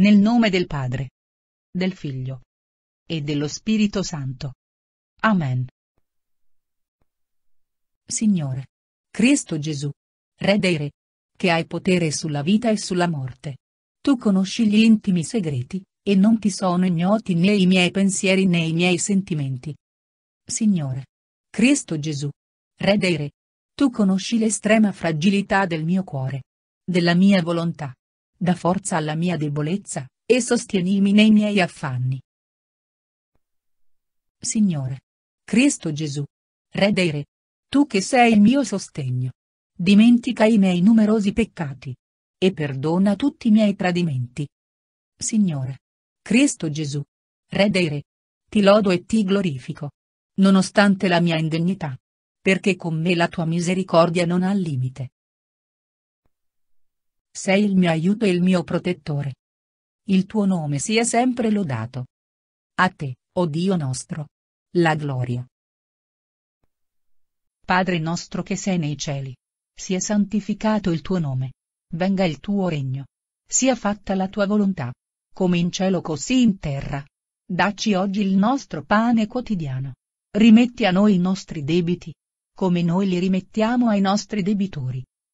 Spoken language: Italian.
Nel nome del Padre, del Figlio e dello Spirito Santo. Amen. Signore, Cristo Gesù, Re dei Re, che hai potere sulla vita e sulla morte. Tu conosci gli intimi segreti, e non ti sono ignoti né i miei pensieri né i miei sentimenti. Signore, Cristo Gesù, Re dei Re, tu conosci l'estrema fragilità del mio cuore, della mia volontà da forza alla mia debolezza, e sostienimi nei miei affanni. Signore. Cristo Gesù. Re dei re. Tu che sei il mio sostegno. Dimentica i miei numerosi peccati. E perdona tutti i miei tradimenti. Signore. Cristo Gesù. Re dei re. Ti lodo e ti glorifico. Nonostante la mia indegnità. Perché con me la tua misericordia non ha limite. Sei il mio aiuto e il mio protettore. Il tuo nome sia sempre lodato. A te, o oh Dio nostro. La gloria. Padre nostro che sei nei cieli. Sia santificato il tuo nome. Venga il tuo regno. Sia fatta la tua volontà. Come in cielo così in terra. Dacci oggi il nostro pane quotidiano. Rimetti a noi i nostri debiti. Come noi li rimettiamo ai nostri debitori